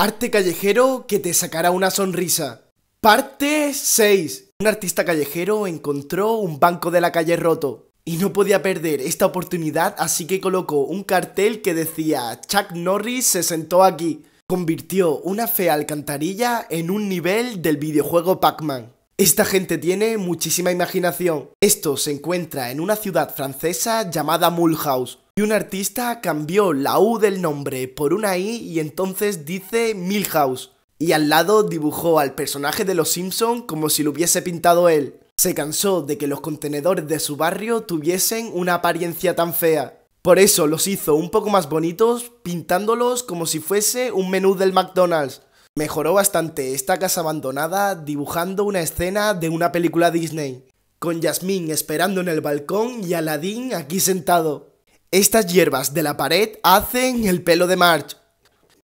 Arte callejero que te sacará una sonrisa. Parte 6. Un artista callejero encontró un banco de la calle roto y no podía perder esta oportunidad, así que colocó un cartel que decía Chuck Norris se sentó aquí. Convirtió una fea alcantarilla en un nivel del videojuego Pac-Man. Esta gente tiene muchísima imaginación. Esto se encuentra en una ciudad francesa llamada Mulhouse, y un artista cambió la U del nombre por una I y entonces dice Milhouse. Y al lado dibujó al personaje de Los Simpson como si lo hubiese pintado él. Se cansó de que los contenedores de su barrio tuviesen una apariencia tan fea. Por eso los hizo un poco más bonitos pintándolos como si fuese un menú del McDonald's. Mejoró bastante esta casa abandonada dibujando una escena de una película Disney. Con Jasmine esperando en el balcón y Aladdin aquí sentado. Estas hierbas de la pared hacen el pelo de March,